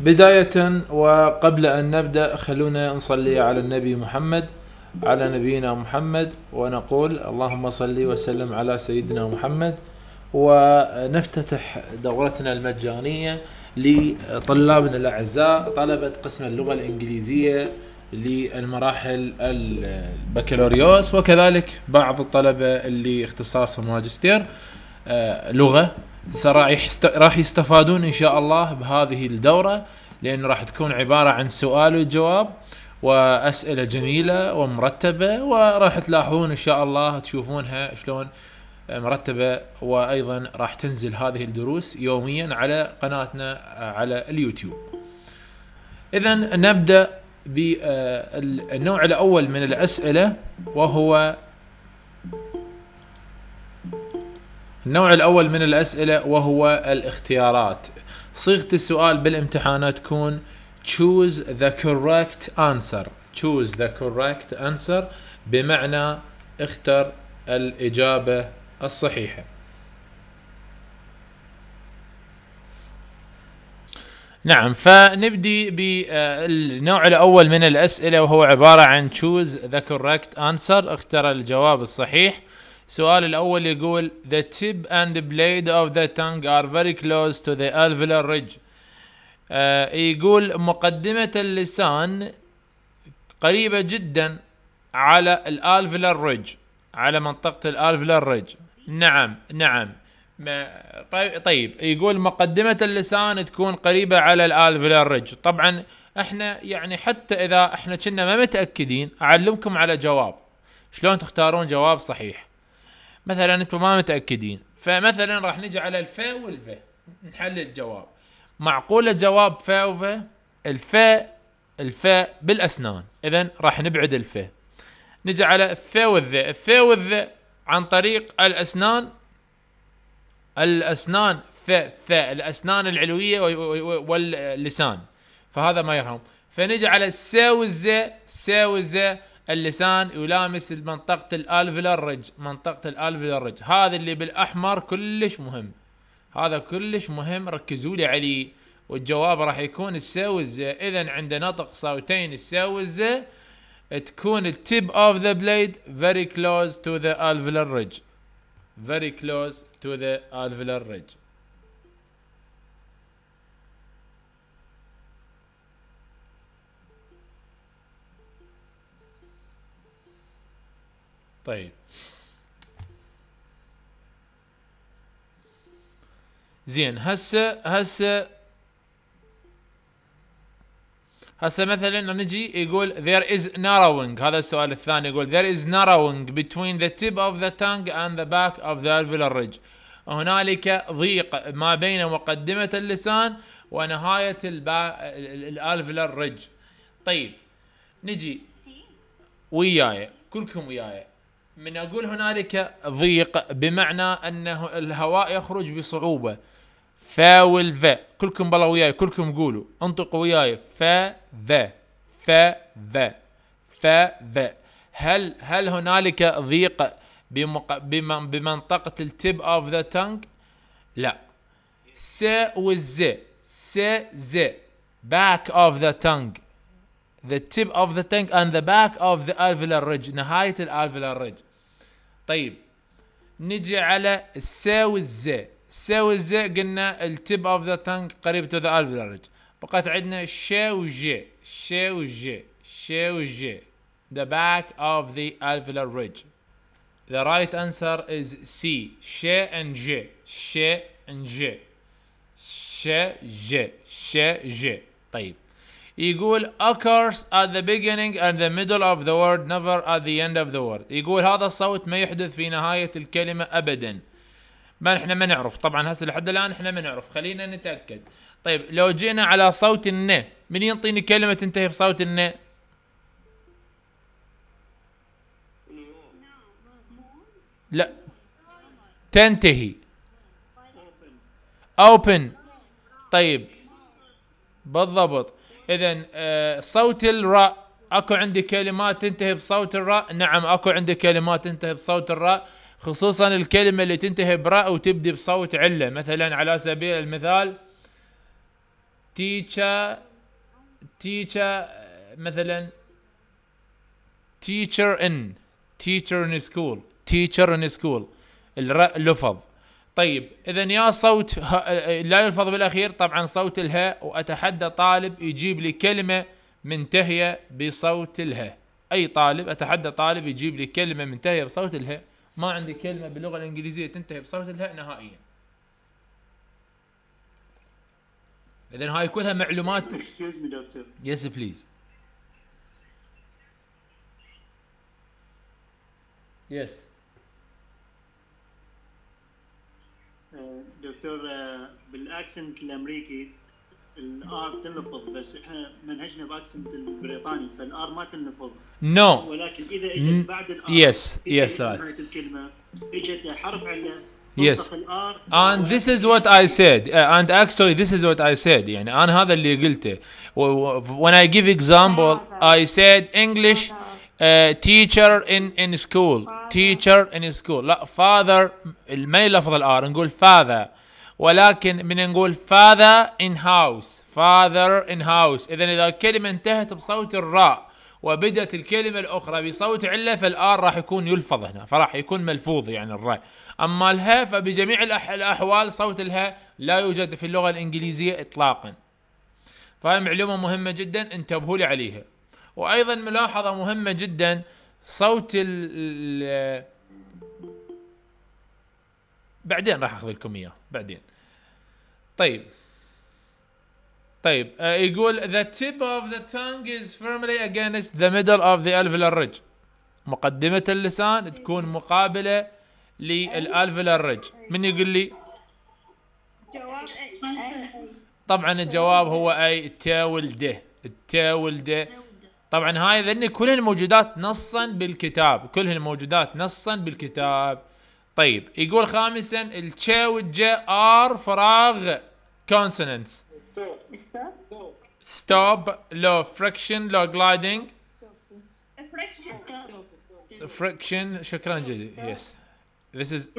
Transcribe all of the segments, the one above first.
بداية وقبل أن نبدأ خلونا نصلي على النبي محمد على نبينا محمد ونقول اللهم صل وسلم على سيدنا محمد ونفتتح دورتنا المجانية لطلابنا الأعزاء طلبة قسم اللغة الإنجليزية للمراحل البكالوريوس وكذلك بعض الطلبة اللي اختصاصهم ماجستير آه، لغة راح يستفادون ان شاء الله بهذه الدوره لانه راح تكون عباره عن سؤال وجواب واسئله جميله ومرتبه وراح تلاحظون ان شاء الله تشوفونها شلون مرتبه وايضا راح تنزل هذه الدروس يوميا على قناتنا على اليوتيوب. اذا نبدا بالنوع الاول من الاسئله وهو النوع الأول من الأسئلة وهو الاختيارات صيغة السؤال بالامتحانات تكون choose the correct answer choose the correct answer بمعنى اختر الإجابة الصحيحة نعم فنبدي بالنوع الأول من الأسئلة وهو عبارة عن choose the correct answer اختر الجواب الصحيح السؤال الأول يقول The tip and blade of the tongue are very close to the alveolar ridge آه يقول مقدمة اللسان قريبة جدا على الالفلر ريج على منطقة الالفلر ريج نعم نعم طيب, طيب يقول مقدمة اللسان تكون قريبة على الالفلر ريج طبعا احنا يعني حتى اذا احنا كنا ما متأكدين اعلمكم على جواب شلون تختارون جواب صحيح مثلا انتم ما متاكدين فمثلا راح نجي على الفا والفا نحل الجواب معقوله جواب فا وفا الفا الفاء بالاسنان اذا راح نبعد الفاء نجي على الثاء والذ الثاء والذ عن طريق الاسنان الاسنان ثاء ثاء الاسنان العلويه واللسان فهذا ما يرهم فنجي على السا والزاء السا والزاء اللسان يلامس منطقة رج منطقة رج هذا اللي بالاحمر كلش مهم هذا كلش مهم ركزوا لي عليه والجواب راح يكون الساوزة اذا عند نطق صوتين الساوزة تكون التيب اوف ذا بليد very close to the alveolar رج very close to the alveolar رج طيب زين هسه هسه هسه مثلا نجي يقول there is narrowing هذا السؤال الثاني يقول there is narrowing between the tip of the tongue and the back of the alveolar ridge هنالك ضيق ما بين مقدمة اللسان ونهاية الالفلر ريج طيب نجي وياي كلكم وياي من اقول هنالك ضيق بمعنى انه الهواء يخرج بصعوبه فا والفا كلكم بلا وياي كلكم قولوا انطقوا وياي فا ذا فا ذا فا ذا هل هل هنالك ضيق بمق... بم... بمنطقة التيب اوف ذا تانك لا س والز س ز back of the tongue the tip of the tongue and the back of the alveolar ridge نهاية الالفيلار ridge طيب نجي على السا والزاء السا والزاء قلنا التب اوف ذا تانك قريب تو ذا الفرج بقت عندنا الشا والجي الشا والجي الشا والجي ذا باك اوف ذا alveolar ridge ذا رايت انسر از سي ش ان J ش ان J ش J ش J طيب يقول occurs at the beginning and the middle of the word never at the end of the word يقول هذا الصوت ما يحدث في نهاية الكلمة أبدا ما احنا ما نعرف طبعا هسه لحد الآن احنا ما نعرف خلينا نتأكد طيب لو جينا على صوت الن من ينطيني كلمة تنتهي بصوت الن لا تنتهي open طيب بالضبط اذا آه، صوت الراء اكو عندي كلمات تنتهي بصوت الراء نعم اكو عندي كلمات تنتهي بصوت الراء خصوصا الكلمه اللي تنتهي براء وتبدي بصوت عله مثلا على سبيل المثال تيتشا تيتشا مثلا تيتشر ان تيتشر ان سكول تيتشر ان سكول الراء لفظ طيب اذا يا صوت لا يلفظ بالاخير طبعا صوت الهاء واتحدى طالب يجيب لي كلمه منتهيه بصوت الهاء اي طالب اتحدى طالب يجيب لي كلمه منتهيه بصوت الهاء ما عندي كلمه باللغه الانجليزيه تنتهي بصوت الهاء نهائيا اذا هاي كلها معلومات يس بليز يس دكتور بالاكسنت الامريكي الار تنفض بس احنا منهجنا باكسنت البريطاني فالار ما تنفض نو no. ولكن اذا اجت بعد الار يس يس رايت الكلمه اجت حرف علة yes and this is what I said uh, and actually this is what I said يعني أنا هذا اللي قلته when I give example I said English uh, teacher in in school teacher in school لا father ما يلفظ الار نقول father ولكن من نقول father in house father in house اذا اذا الكلمه انتهت بصوت الراء وبدت الكلمه الاخرى بصوت عله فالار راح يكون يلفظ هنا فراح يكون ملفوظ يعني الراء اما الها فبجميع الاحوال صوت الها لا يوجد في اللغه الانجليزيه اطلاقا فهي معلومه مهمه جدا انتبهوا لي عليها وايضا ملاحظه مهمه جدا صوت ال بعدين راح اخذ لكم اياه بعدين طيب طيب uh, يقول the tip of the tongue is firmly against the middle of the alveolar ridge مقدمة اللسان تكون مقابلة للالفيلر ريدج من يقول لي جواب طبعا الجواب هو اي التاول ده التاول ده طبعا هاي ذن كلهن موجودات نصا بالكتاب كلهن موجودات نصا بالكتاب طيب يقول خامسا التش والج ار فراغ كونسوننتس ستوب لو فريكشن لو جلايدنج فريكشن شكرا جزيلا يس This از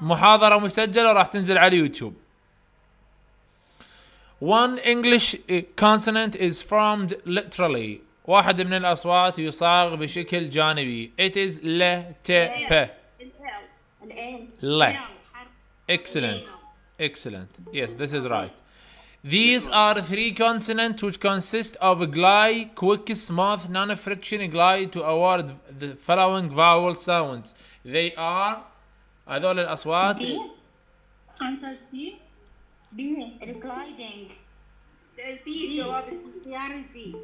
محاضرة مسجلة وراح تنزل على يوتيوب One English eh, consonant is formed literally. واحد من الأصوات يصاغ بشكل جانبي. It is ل ت ب. ل. Excellent. Excellent. Yes, this is right. These are three consonants which consist of a glide, quick, smooth, non-friction glide to award the following vowel sounds. They are هذول الأصوات. B. C. بي الكلايدنج جواب الاختيار البي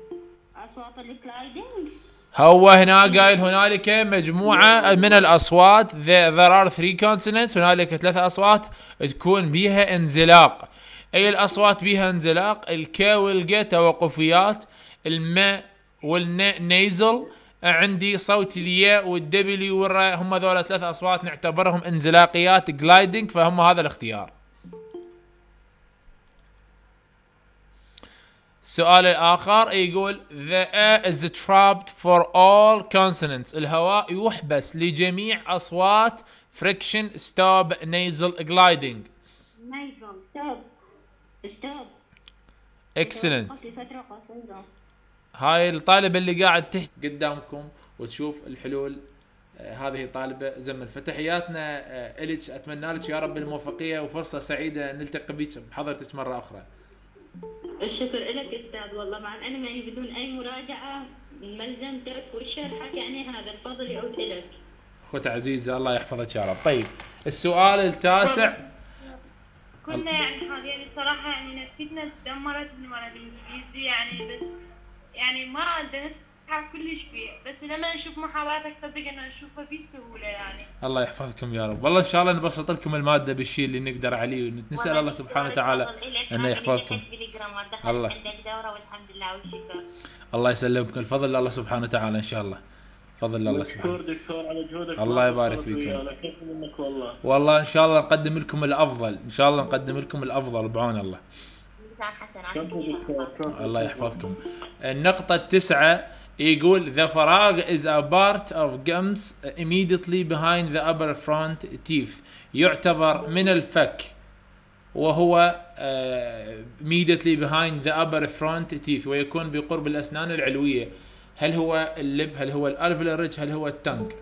اصوات الكلايدنج هو هنا قايل هنالك مجموعة من الأصوات there are three consonants هنالك ثلاث أصوات تكون بيها انزلاق أي الأصوات بيها انزلاق الك والجا توقفيات الم والن نيزل عندي صوت الياء والدبليو والراء هم ذولا ثلاث أصوات نعتبرهم انزلاقيات جلايدنج فهم هذا الاختيار السؤال الآخر يقول The air is trapped for all consonants الهواء يحبس لجميع أصوات friction stop nasal gliding nasal stop stop excellent هاي الطالبة اللي قاعد تحت قدامكم وتشوف الحلول آه، هذه طالبة زمن فتحياتنا آه، إلك أتمنى لك يا رب الموفقية وفرصة سعيدة نلتقي بك بحضرتك مرة أخرى الشكر لك استاذ والله مع انا ما هي بدون اي مراجعه ملزمتك وشرحك يعني هذا الفضل يعود لك اخت عزيزه الله يحفظك يا رب طيب السؤال التاسع كنا يعني حاليا الصراحه يعني نفسيتنا تدمرت من ورا الانجليزي يعني بس يعني ما قدرت كلش كبير بس لما نشوف محاضراتك صدق انه نشوفها بسهوله يعني الله يحفظكم يا رب والله ان شاء الله نبسط لكم الماده بالشيء اللي نقدر عليه ونسال الله سبحانه وتعالى انه يحفظكم الله عندك دوره والحمد لله الله يسلمكم الفضل لله سبحانه وتعالى ان شاء الله فضل الله سبحانه مشكور دكتور على جهودك الله يبارك فيكم والله والله ان شاء الله نقدم لكم الافضل ان شاء الله نقدم لكم الافضل بعون الله الله يحفظكم النقطة التسعة يقول the فراغ is a part of gums immediately behind the upper front teeth يعتبر من الفك وهو آه, immediately behind the upper front teeth ويكون بقرب الأسنان العلوية هل هو اللب هل هو الالفيولار ريج هل هو التنك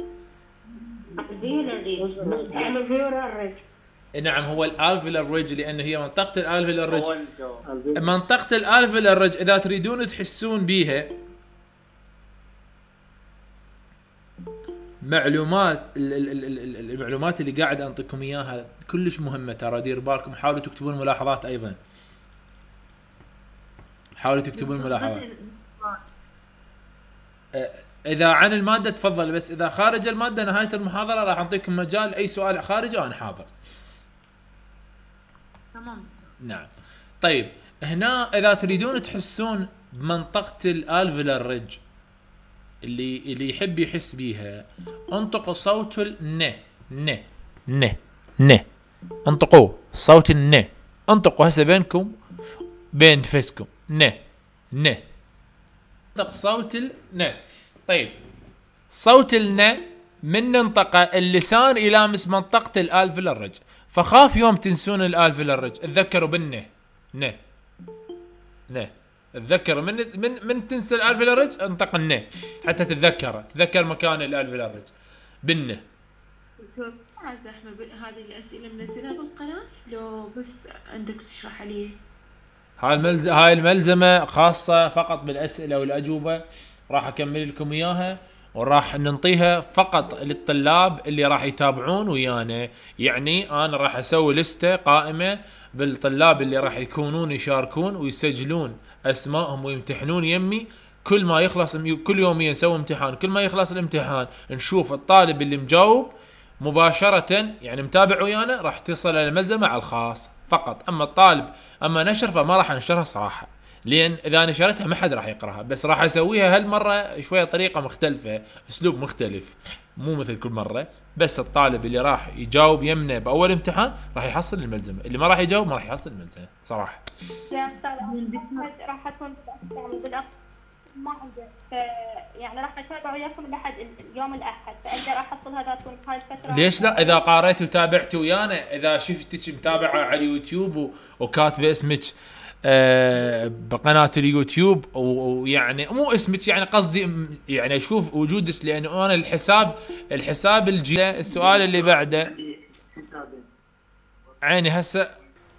نعم هو الالفيولار ريج لانه هي منطقة الالفيلر ريج منطقة الالفيلر ريج إذا تريدون تحسون بيها معلومات المعلومات اللي قاعد انطيكم اياها كلش مهمه ترى دير بالكم حاولوا تكتبون ملاحظات ايضا حاولوا تكتبون ملاحظات اذا عن الماده تفضل بس اذا خارج الماده نهايه المحاضره راح اعطيكم مجال اي سؤال خارجه وانا حاضر تمام نعم طيب هنا اذا تريدون تحسون بمنطقه الالفيلر ريدج اللي اللي يحب يحس بيها انطقوا صوت الن ن ن ن انطقوه صوت ن انطقوا هسه بينكم بين نفسكم ن ن انطق صوت ن طيب صوت ن من ننطقه اللسان يلامس منطقة الالف للرج فخاف يوم تنسون الالف للرج تذكروا بالنه نه نه تذكر من من من تنسى انطق النه حتى تتذكره تذكر مكان الالفلرج بنه ممتاز هذه الاسئله منزلها بالقناه لو بس عندك تشرح لي هاي الملزمه هاي الملزمه خاصه فقط بالاسئله والاجوبه راح اكمل لكم اياها وراح ننطيها فقط للطلاب اللي راح يتابعون ويانا يعني انا راح اسوي لسته قائمه بالطلاب اللي راح يكونون يشاركون ويسجلون اسمائهم ويمتحنون يمي كل ما يخلص كل يوم نسوي امتحان كل ما يخلص الامتحان نشوف الطالب اللي مجاوب مباشرة يعني متابع ويانا راح تصل الملزمة على الخاص فقط اما الطالب اما نشر فما راح انشرها صراحة لان اذا نشرتها ما حد راح يقراها بس راح اسويها هالمره شويه طريقه مختلفه اسلوب مختلف مو مثل كل مره بس الطالب اللي راح يجاوب يمنا باول امتحان راح يحصل الملزمه اللي ما راح يجاوب ما راح يحصل الملزمه صراحه يا استاذ راح اكون يعني ما عندي يعني راح اتابع وياكم لحد يوم الاحد فاقدر احصل هذا تكون هاي الفتره ليش لا اذا قاريت وتابعت ويانا اذا شفتك متابعه على اليوتيوب وكاتبه اسمك آه، بقناه اليوتيوب ويعني مو اسمك يعني قصدي يعني اشوف وجودك لان انا الحساب الحساب الجي السؤال اللي بعده إيه، عيني هسه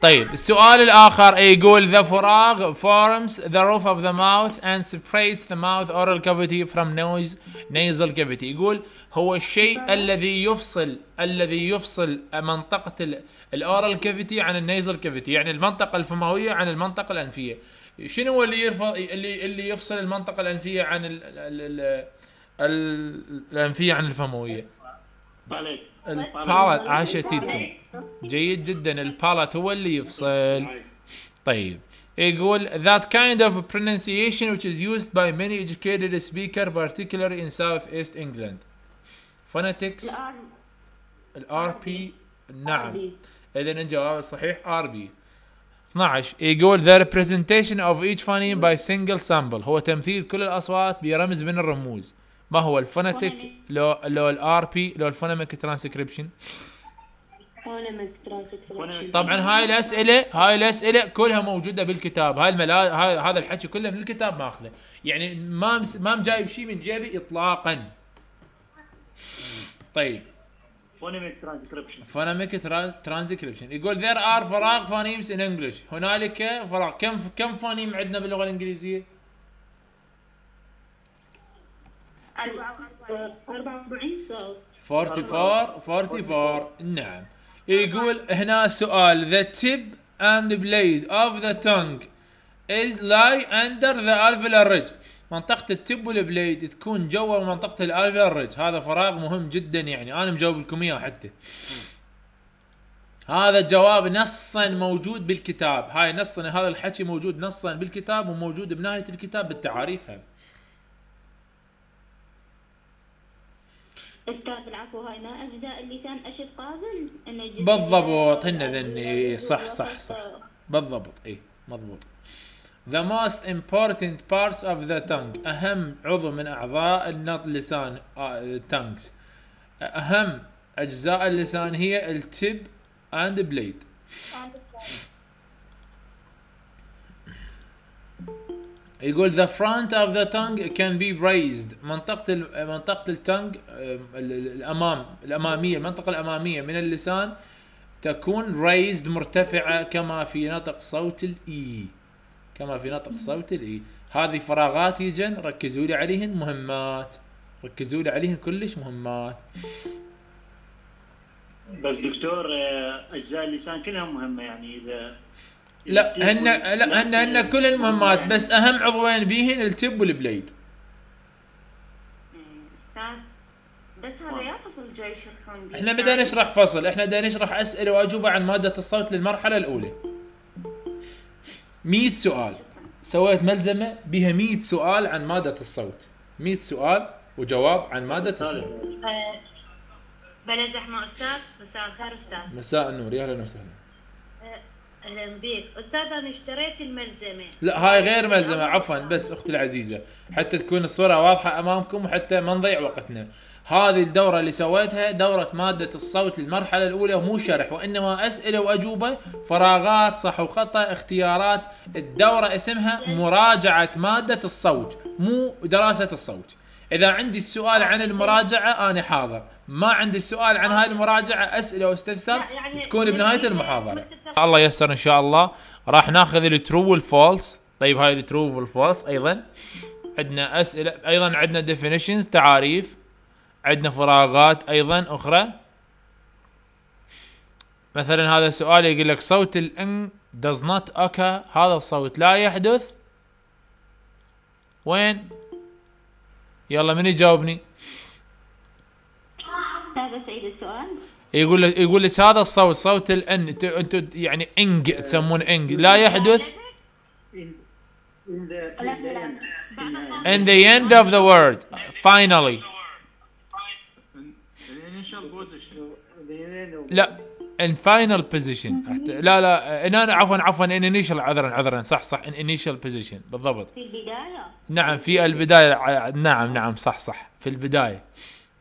طيب السؤال الآخر إيه، يقول the فراغ forms the roof of the mouth and separates the mouth oral cavity from nose nasal cavity يقول هو الشيء الذي يفصل الذي يفصل منطقة الاورال كافيتي عن النيزل كافيتي يعني المنطقة الفموية عن المنطقة الأنفية شنو هو اللي اللي اللي يفصل المنطقة الأنفية عن الأنفية عن الفموية؟ باليت عاشت ايدكم جيد جدا البالات هو اللي يفصل طيب يقول that kind of pronunciation which is used by many educated speakers particularly in southeast England phonetics الار بي نعم اذا الجواب الصحيح ار بي 12 يقول the representation of each phoneme by single symbol هو تمثيل كل الاصوات برمز من الرموز ما هو الفونيتيك لو لو الار بي لو الفونيميك ترانسكريبشن طبعا هاي الاسئله هاي الاسئله كلها موجوده بالكتاب هاي الملا... هذا الحكي كله من الكتاب ماخذه يعني ما مس... ما مجايب شيء من جيبي اطلاقا طيب فونيميك ترانسكريبشن فونيميك ترانسكريبشن يقول ذير ار فراغ فونيمز ان انجلش هنالك فراغ كم كم فونيم عندنا باللغه الانجليزيه؟ 44 44 44 نعم يقول هنا سؤال the tip and blade of the tongue is lie under the alveolar ridge منطقة التب والبليد تكون جوا منطقة الالفيار ريج هذا فراغ مهم جدا يعني انا مجاوب لكم اياه حتى هذا الجواب نصا موجود بالكتاب هاي نصا هذا الحكي موجود نصا بالكتاب وموجود بنهاية الكتاب بالتعاريف هم استاذ العفو هاي ما اجزاء اللسان اشد قابل ان بالضبط هن ذني صح صح صح بالضبط اي مضبوط The most important parts of the tongue أهم عضو من أعضاء النط لسان آه، tongues أهم أجزاء اللسان هي التب and blade يقول ذا فرونت اوف ذا tongue كان بي raised منطقة ال منطقة التانج الامام الامامية المنطقة الامامية من اللسان تكون raised مرتفعة كما في نطق صوت الاي e. كما في نطق صوت الاي e. هذه فراغات يجن ركزوا لي عليهن مهمات ركزوا لي عليهن كلش مهمات بس دكتور آه، اجزاء اللسان كلها مهمه يعني اذا لا هن لا هن هن كل المهمات بس اهم عضوين بيهن التب والبليد إيه، استاذ بس هذا يا فصل جاي يشرحون احنا بدنا نعم. نشرح فصل احنا بدنا نشرح اسئله واجوبه عن ماده الصوت للمرحله الاولى 100 سؤال سويت ملزمه بها 100 سؤال عن ماده الصوت 100 سؤال وجواب عن ماده الصوت آه، بلا زحمه استاذ مساء الخير استاذ مساء النور يا اهلا وسهلا آه، اهلا بك استاذ انا اشتريت الملزمه لا هاي غير ملزمه عفوا بس اختي العزيزه حتى تكون الصوره واضحه امامكم وحتى ما نضيع وقتنا هذه الدوره اللي سويتها دوره ماده الصوت للمرحله الاولى مو شرح وانما اسئله واجوبه فراغات صح وخطا اختيارات الدوره اسمها مراجعه ماده الصوت مو دراسه الصوت اذا عندي السؤال عن آه، المراجعه انا حاضر ما عندي السؤال عن هاي المراجعه اسئله واستفسار يعني تكون بنهايه يعني المحاضره الله ييسر ان شاء الله راح ناخذ الترو والفولس طيب هاي الترو والفولس ايضا عندنا اسئله ايضا عندنا ديفينيشنز تعاريف عندنا فراغات ايضا اخرى مثلا هذا السؤال يقول لك صوت الان does not occur هذا الصوت لا يحدث وين يلا من يجاوبني؟ هذا سعيد السؤال يقول لك يقول لك هذا الصوت صوت الان انتم يعني انج تسمون انج لا يحدث in the end of the world finally لا ان فاينل بوزيشن لا لا ان انا عفوا عفوا ان انيشال عذرا عذرا صح صح ان انيشال بوزيشن بالضبط في البدايه نعم في البدايه نعم نعم صح صح في البدايه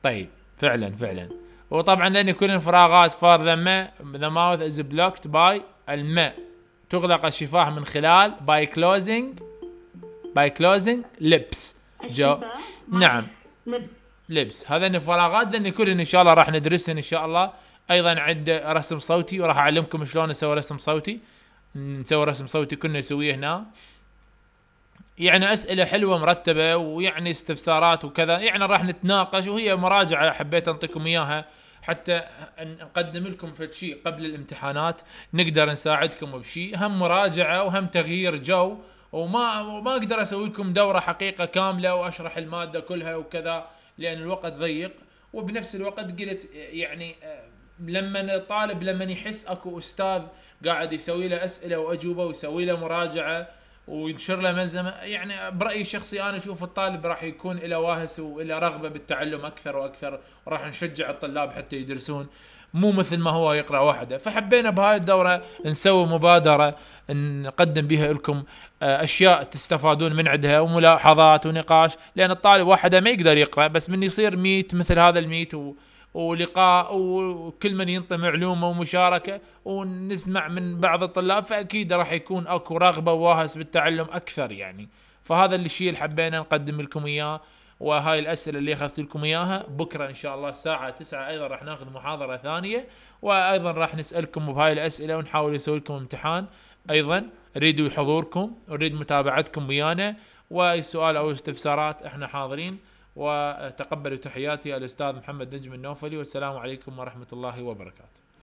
طيب فعلا فعلا وطبعا لان كل الفراغات فار ما ذا ماوث از بلوكت باي الماء تغلق الشفاه من خلال باي كلوزنج باي كلوزنج لبس جو نعم لبس هذا الفراغات لان كل ان شاء الله راح ندرسها ان شاء الله ايضا عنده رسم صوتي وراح اعلمكم شلون نسوي رسم صوتي نسوي رسم صوتي كنا نسويه هنا يعني اسئله حلوه مرتبه ويعني استفسارات وكذا يعني راح نتناقش وهي مراجعه حبيت انطيكم اياها حتى نقدم لكم فد شيء قبل الامتحانات نقدر نساعدكم بشيء هم مراجعه وهم تغيير جو وما ما اقدر اسوي لكم دوره حقيقه كامله واشرح الماده كلها وكذا لان الوقت ضيق وبنفس الوقت قلت يعني آه، لما الطالب لما يحس اكو استاذ قاعد يسوي له اسئله واجوبه ويسوي له مراجعه وينشر له ملزمه يعني برايي الشخصي انا اشوف الطالب راح يكون له واهس وإلى رغبه بالتعلم اكثر واكثر وراح نشجع الطلاب حتى يدرسون مو مثل ما هو يقرا وحده فحبينا بهاي الدوره نسوي مبادره نقدم بها لكم آه، اشياء تستفادون من عندها وملاحظات ونقاش لان الطالب وحده ما يقدر يقرا بس من يصير ميت مثل هذا الميت و ولقاء وكل من ينطي معلومه ومشاركه ونسمع من بعض الطلاب فاكيد راح يكون اكو رغبه وواهس بالتعلم اكثر يعني فهذا الشيء اللي حبينا نقدم لكم اياه وهاي الاسئله اللي اخذت لكم اياها بكره ان شاء الله الساعه 9 ايضا راح ناخذ محاضره ثانيه وايضا راح نسالكم بهاي الاسئله ونحاول نسوي لكم امتحان ايضا نريد حضوركم نريد متابعتكم ويانا واي سؤال او استفسارات احنا حاضرين وتقبلوا تحياتي الأستاذ محمد نجم النوفلي والسلام عليكم ورحمة الله وبركاته